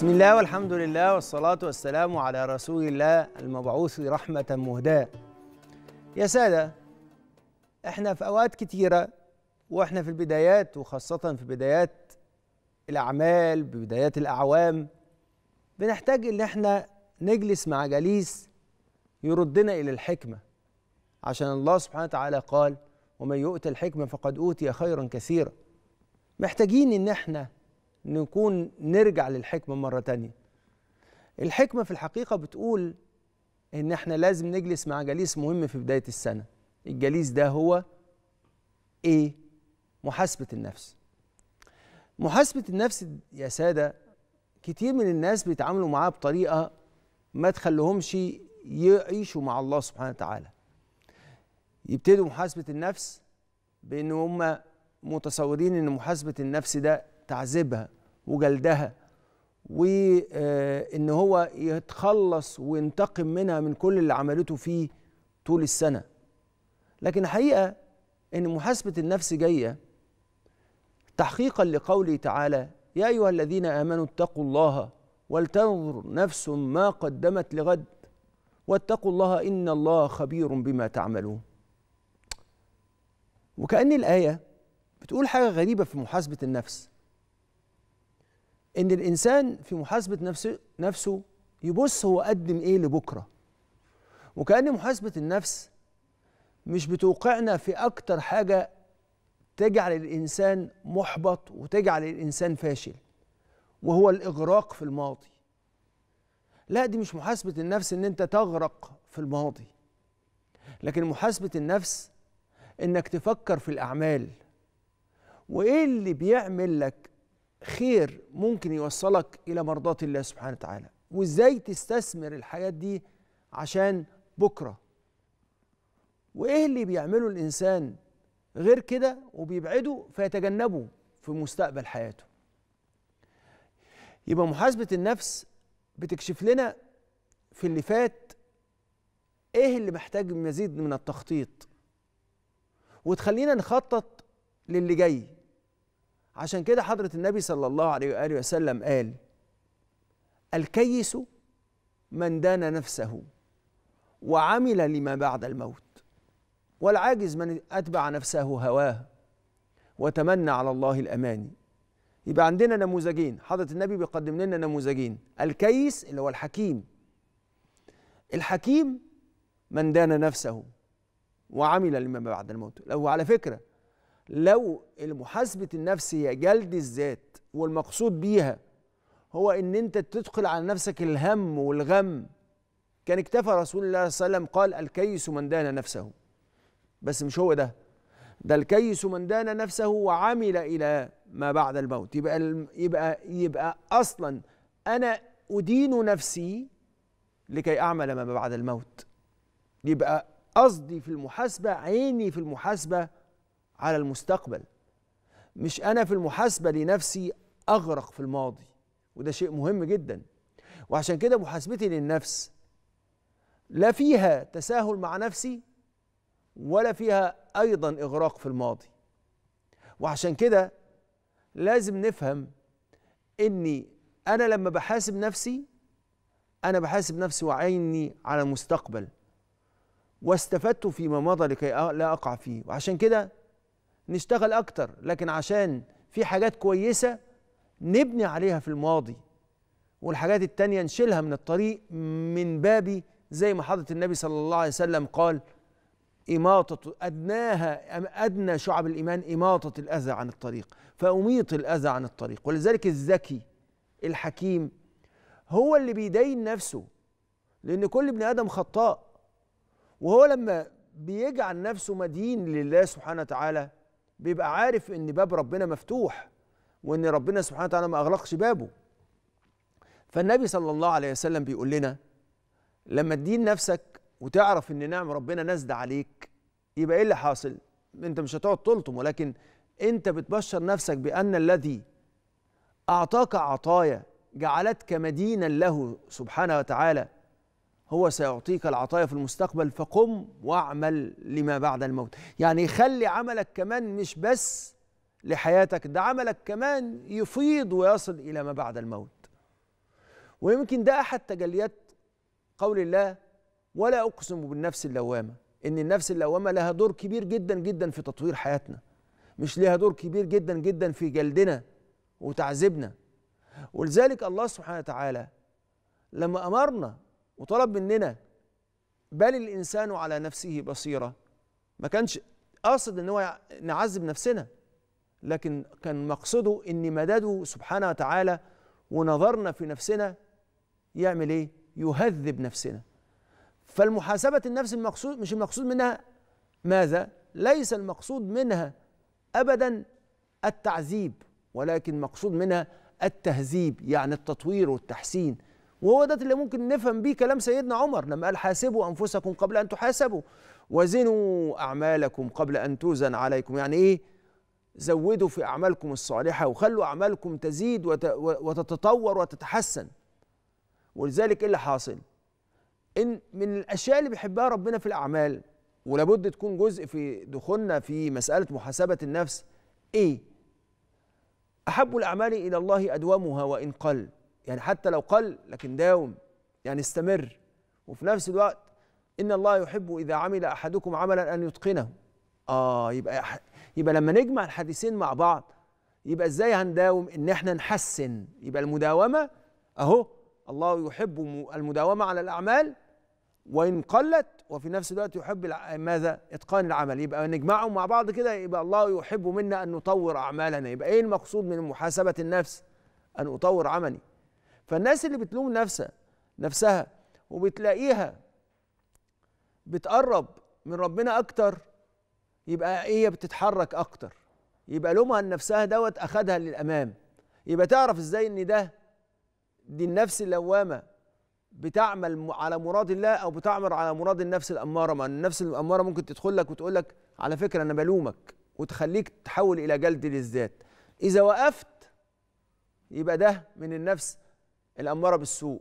بسم الله والحمد لله والصلاة والسلام على رسول الله المبعوث رحمة مهداة يا سادة احنا في أوقات كتيرة واحنا في البدايات وخاصة في بدايات الأعمال ببدايات الأعوام بنحتاج إن احنا نجلس مع جليس يردنا إلى الحكمة عشان الله سبحانه وتعالى قال ومن يؤت الحكمة فقد أوتي خيرا كثيرا محتاجين إن احنا نكون نرجع للحكمة مرة تانية الحكمة في الحقيقة بتقول إن إحنا لازم نجلس مع جليس مهم في بداية السنة الجليس ده هو إيه؟ محاسبة النفس محاسبة النفس يا سادة كتير من الناس بيتعاملوا معاها بطريقة ما تخليهمش يعيشوا مع الله سبحانه وتعالى يبتدوا محاسبة النفس بأن هم متصورين أن محاسبة النفس ده تعذيبها وجلدها وان آه، هو يتخلص وينتقم منها من كل اللي عملته فيه طول السنه لكن الحقيقه ان محاسبه النفس جايه تحقيقا لقوله تعالى يا ايها الذين امنوا اتقوا الله ولتنظر نفس ما قدمت لغد واتقوا الله ان الله خبير بما تعملون وكأن الآية بتقول حاجة غريبة في محاسبة النفس ان الانسان في محاسبه نفسه نفسه يبص هو قدم ايه لبكره وكان محاسبه النفس مش بتوقعنا في اكتر حاجه تجعل الانسان محبط وتجعل الانسان فاشل وهو الاغراق في الماضي لا دي مش محاسبه النفس ان انت تغرق في الماضي لكن محاسبه النفس انك تفكر في الاعمال وايه اللي بيعمل لك خير ممكن يوصلك الى مرضات الله سبحانه وتعالى وازاي تستثمر الحياه دي عشان بكره وايه اللي بيعمله الانسان غير كده وبيبعده فيتجنبه في مستقبل حياته يبقى محاسبه النفس بتكشف لنا في اللي فات ايه اللي محتاج مزيد من التخطيط وتخلينا نخطط للي جاي عشان كده حضرة النبي صلى الله عليه وآله وسلم قال الكيس من دان نفسه وعمل لما بعد الموت والعاجز من أتبع نفسه هواه وتمنى على الله الأماني يبقى عندنا نموذجين حضرة النبي بيقدم لنا نموذجين الكيس اللي هو الحكيم الحكيم من دان نفسه وعمل لما بعد الموت لو على فكرة لو المحاسبة النفس هي جلد الذات والمقصود بيها هو ان انت تدخل على نفسك الهم والغم كان اكتفى رسول الله صلى الله عليه وسلم قال الكيس من دان نفسه بس مش هو ده ده الكيس من دان نفسه وعمل الى ما بعد الموت يبقى يبقى يبقى اصلا انا ادين نفسي لكي اعمل ما بعد الموت يبقى قصدي في المحاسبه عيني في المحاسبه على المستقبل مش انا في المحاسبه لنفسي اغرق في الماضي وده شيء مهم جدا وعشان كده محاسبتي للنفس لا فيها تساهل مع نفسي ولا فيها ايضا اغراق في الماضي وعشان كده لازم نفهم اني انا لما بحاسب نفسي انا بحاسب نفسي وعيني على المستقبل واستفدت فيما مضى لكي لا اقع فيه وعشان كده نشتغل اكتر لكن عشان في حاجات كويسه نبني عليها في الماضي والحاجات التانية نشيلها من الطريق من باب زي ما حضرة النبي صلى الله عليه وسلم قال إماطة أدناها أدنى شعب الإيمان إماطة الأذى عن الطريق فأميط الأذى عن الطريق ولذلك الذكي الحكيم هو اللي بيدين نفسه لأن كل ابن آدم خطاء وهو لما بيجعل نفسه مدين لله سبحانه وتعالى بيبقى عارف ان باب ربنا مفتوح وان ربنا سبحانه وتعالى ما اغلقش بابه فالنبي صلى الله عليه وسلم بيقول لنا لما تدين نفسك وتعرف ان نعم ربنا نزد عليك يبقى ايه اللي حاصل انت مش هتقعد تلطم ولكن انت بتبشر نفسك بان الذي اعطاك عطايا جعلتك مدينا له سبحانه وتعالى هو سيعطيك العطايا في المستقبل فقم واعمل لما بعد الموت يعني خلي عملك كمان مش بس لحياتك ده عملك كمان يفيض ويصل إلى ما بعد الموت ويمكن ده أحد تجليات قول الله ولا أقسم بالنفس اللوامة إن النفس اللوامة لها دور كبير جدا جدا في تطوير حياتنا مش لها دور كبير جدا جدا في جلدنا وتعذيبنا ولذلك الله سبحانه وتعالى لما أمرنا وطلب مننا بل الانسان على نفسه بصيره ما كانش قاصد ان هو نعذب نفسنا لكن كان مقصده ان مدده سبحانه وتعالى ونظرنا في نفسنا يعمل ايه يهذب نفسنا فالمحاسبه النفس المقصود مش المقصود منها ماذا ليس المقصود منها ابدا التعذيب ولكن مقصود منها التهذيب يعني التطوير والتحسين وهو ده اللي ممكن نفهم بيه كلام سيدنا عمر لما قال حاسبوا أنفسكم قبل أن تحاسبوا وزنوا أعمالكم قبل أن توزن عليكم يعني إيه زودوا في أعمالكم الصالحة وخلوا أعمالكم تزيد وتتطور وتتحسن ولذلك إيه اللي حاصل إن من الأشياء اللي بيحبها ربنا في الأعمال ولابد تكون جزء في دخولنا في مسألة محاسبة النفس إيه أحب الأعمال إلى الله أدومها وإن قل يعني حتى لو قل لكن داوم يعني استمر وفي نفس الوقت ان الله يحب اذا عمل احدكم عملا ان يتقنه اه يبقى يبقى لما نجمع الحديثين مع بعض يبقى ازاي هنداوم ان احنا نحسن يبقى المداومه اهو الله يحب المداومه على الاعمال وان قلت وفي نفس الوقت يحب ماذا اتقان العمل يبقى نجمعهم مع بعض كده يبقى الله يحب منا ان نطور اعمالنا يبقى ايه المقصود من محاسبه النفس ان اطور عملي فالناس اللي بتلوم نفسها نفسها وبتلاقيها بتقرب من ربنا اكتر يبقى هي بتتحرك اكتر يبقى لومها لنفسها دوت اخدها للامام يبقى تعرف ازاي ان ده دي النفس اللوامه بتعمل على مراد الله او بتعمل على مراد النفس الاماره ما النفس الاماره ممكن تدخل لك وتقول لك على فكره انا بلومك وتخليك تحول الى جلد للذات اذا وقفت يبقى ده من النفس الأمارة بالسوء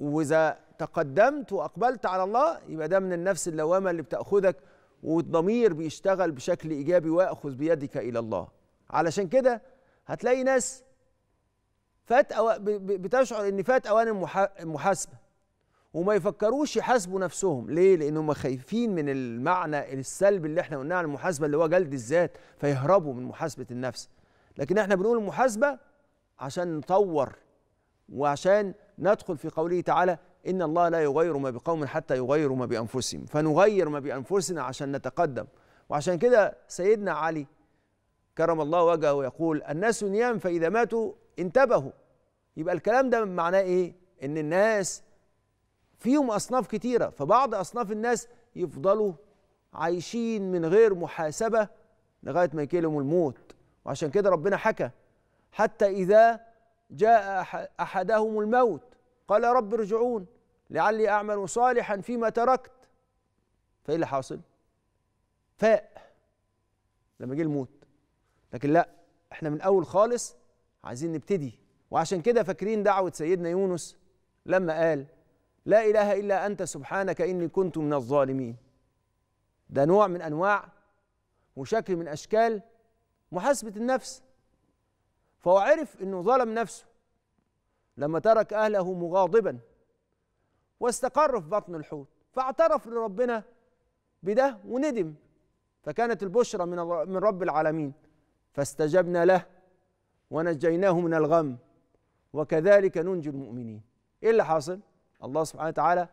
وإذا تقدمت وأقبلت على الله يبقى ده من النفس اللوامة اللي بتأخذك والضمير بيشتغل بشكل إيجابي وأخذ بيدك إلى الله علشان كده هتلاقي ناس فات أو بتشعر إن فات أوان المحاسبة وما يفكروش يحاسبوا نفسهم ليه لانهم خايفين من المعنى السلبي اللي احنا قلناه عن المحاسبه اللي هو جلد الذات فيهربوا من محاسبه النفس لكن احنا بنقول المحاسبه عشان نطور وعشان ندخل في قوله تعالى إن الله لا يغير ما بقوم حتى يغيروا ما بأنفسهم فنغير ما بأنفسنا عشان نتقدم وعشان كده سيدنا علي كرم الله وجهه يقول الناس نيام فإذا ماتوا انتبهوا يبقى الكلام ده معناه إيه؟ إن الناس فيهم أصناف كتيرة فبعض أصناف الناس يفضلوا عايشين من غير محاسبة لغاية ما يكلموا الموت وعشان كده ربنا حكى حتى إذا جاء احدهم الموت قال رب ارجعون لعلي اعمل صالحا فيما تركت فايه اللي حاصل؟ فاء لما جه الموت لكن لا احنا من الاول خالص عايزين نبتدي وعشان كده فاكرين دعوه سيدنا يونس لما قال لا اله الا انت سبحانك اني كنت من الظالمين ده نوع من انواع وشكل من اشكال محاسبه النفس فهو عرف انه ظلم نفسه لما ترك اهله مغاضبا واستقر في بطن الحوت فاعترف لربنا بده وندم فكانت البشرى من من رب العالمين فاستجبنا له ونجيناه من الغم وكذلك ننجي المؤمنين ايه اللي حاصل الله سبحانه وتعالى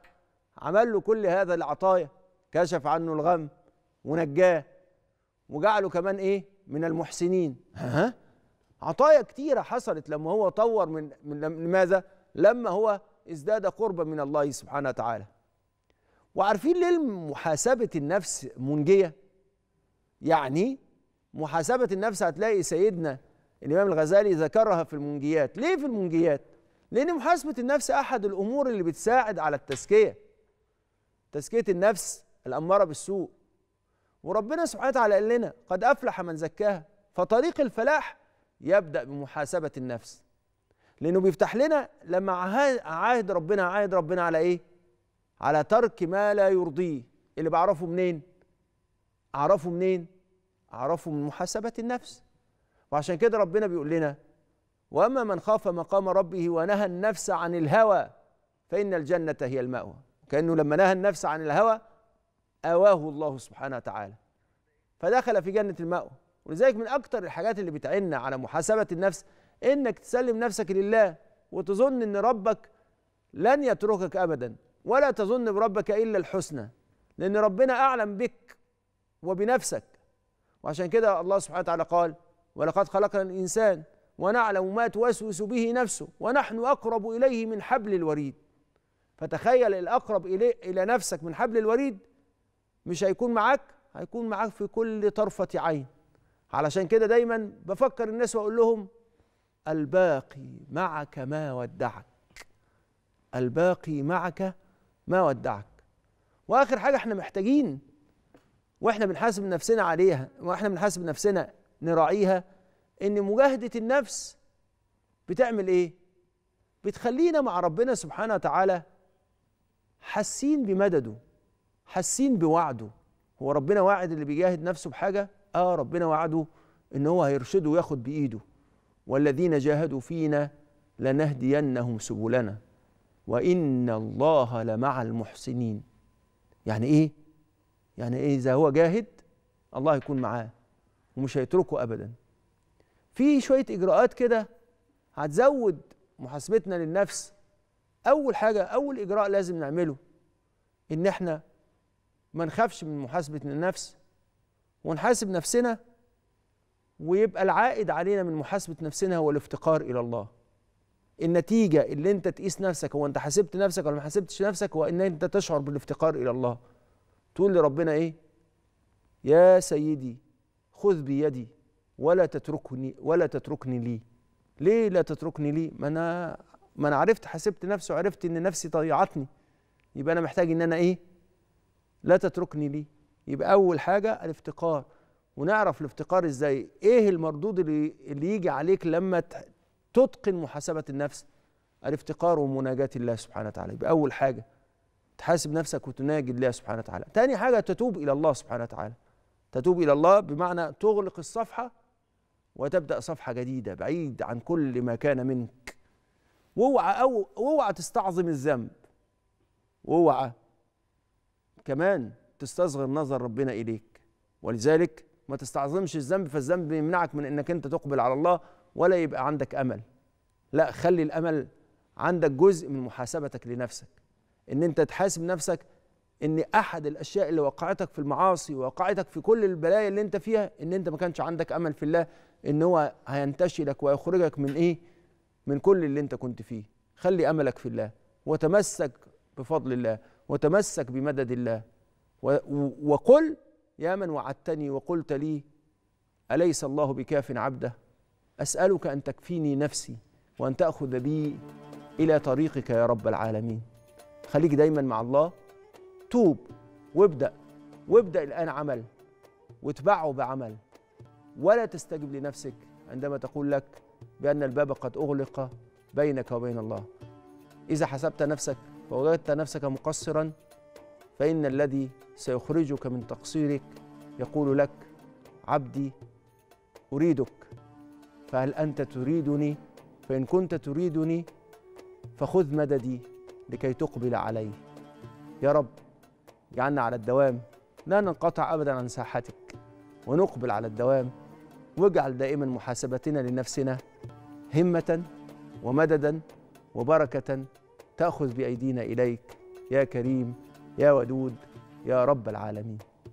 عمل له كل هذا العطايا كشف عنه الغم ونجاه وجعله كمان ايه من المحسنين ها عطايا كتيرة حصلت لما هو طور من, من لماذا؟ لما هو ازداد قربا من الله سبحانه وتعالى وعارفين ليه محاسبة النفس منجية؟ يعني محاسبة النفس هتلاقي سيدنا الإمام الغزالي ذكرها في المنجيات ليه في المنجيات؟ لأن محاسبة النفس أحد الأمور اللي بتساعد على التزكية تزكية النفس الأمارة بالسوء وربنا سبحانه وتعالى قال لنا قد أفلح من زكاها فطريق الفلاح يبدأ بمحاسبة النفس لأنه بيفتح لنا لما عاهد ربنا عاهد ربنا على إيه؟ على ترك ما لا يرضيه اللي بعرفه منين؟ أعرفه منين؟ أعرفه من محاسبة النفس وعشان كده ربنا بيقول لنا وأما من خاف مقام ربه ونهى النفس عن الهوى فإن الجنة هي المأوى كأنه لما نهى النفس عن الهوى آواه الله سبحانه وتعالى فدخل في جنة المأوى ولذلك من اكتر الحاجات اللي بتعيننا على محاسبه النفس انك تسلم نفسك لله وتظن ان ربك لن يتركك ابدا ولا تظن بربك الا الحسنى لان ربنا اعلم بك وبنفسك وعشان كده الله سبحانه وتعالى قال ولقد خلقنا الانسان ونعلم ما توسوس به نفسه ونحن اقرب اليه من حبل الوريد فتخيل الاقرب اليه الى نفسك من حبل الوريد مش هيكون معاك هيكون معاك في كل طرفه عين علشان كده دايما بفكر الناس واقول لهم الباقي معك ما ودعك الباقي معك ما ودعك واخر حاجه احنا محتاجين واحنا بنحاسب نفسنا عليها واحنا بنحاسب نفسنا نراعيها ان مجاهده النفس بتعمل ايه بتخلينا مع ربنا سبحانه وتعالى حاسين بمدده حاسين بوعده هو ربنا واعد اللي بيجاهد نفسه بحاجه اه ربنا وعده ان هو هيرشده وياخد بايده والذين جاهدوا فينا لنهدينهم سبلنا وان الله لمع المحسنين يعني ايه يعني ايه اذا هو جاهد الله يكون معاه ومش هيتركه ابدا في شويه اجراءات كده هتزود محاسبتنا للنفس اول حاجه اول اجراء لازم نعمله ان احنا ما نخافش من محاسبه النفس ونحاسب نفسنا ويبقى العائد علينا من محاسبة نفسنا هو الافتقار إلى الله النتيجة اللي أنت تقيس نفسك هو أنت حاسبت نفسك ولا ما حاسبتش نفسك هو أن أنت تشعر بالافتقار إلى الله تقول لربنا إيه يا سيدي خذ بيدي ولا تتركني ولا تتركني لي ليه لا تتركني لي ما أنا ما أنا عرفت حاسبت نفسي وعرفت إن نفسي ضيعتني يبقى أنا محتاج إن أنا إيه لا تتركني لي يبقى اول حاجه الافتقار ونعرف الافتقار ازاي ايه المردود اللي, اللي يجي عليك لما تتقن محاسبه النفس الافتقار ومناجاه الله سبحانه وتعالى يبقى اول حاجه تحاسب نفسك وتناجي الله سبحانه وتعالى تاني حاجه تتوب الى الله سبحانه وتعالى تتوب الى الله بمعنى تغلق الصفحه وتبدا صفحه جديده بعيد عن كل ما كان منك واوعى او اوعى تستعظم الذنب واوعى كمان تستصغر نظر ربنا إليك ولذلك ما تستعظمش الذنب فالذنب يمنعك من انك انت تقبل على الله ولا يبقى عندك امل لا خلي الامل عندك جزء من محاسبتك لنفسك ان انت تحاسب نفسك ان احد الاشياء اللي وقعتك في المعاصي ووقعتك في كل البلايا اللي انت فيها ان انت ما كانش عندك امل في الله ان هو هينتشلك ويخرجك من ايه من كل اللي انت كنت فيه خلي املك في الله وتمسك بفضل الله وتمسك بمدد الله وقل يا من وعدتني وقلت لي أليس الله بكاف عبده أسألك أن تكفيني نفسي وأن تأخذ بي إلى طريقك يا رب العالمين خليك دايما مع الله توب وابدأ وابدأ الآن عمل واتبعه بعمل ولا تستجب لنفسك عندما تقول لك بأن الباب قد أغلق بينك وبين الله إذا حسبت نفسك ووجدت نفسك مقصرا فإن الذي سيخرجك من تقصيرك يقول لك عبدي أريدك فهل أنت تريدني فإن كنت تريدني فخذ مددي لكي تقبل علي يا رب اجعلنا على الدوام لا ننقطع أبدا عن ساحتك ونقبل على الدوام واجعل دائما محاسبتنا لنفسنا همة ومددا وبركة تأخذ بأيدينا إليك يا كريم يا ودود يا رب العالمين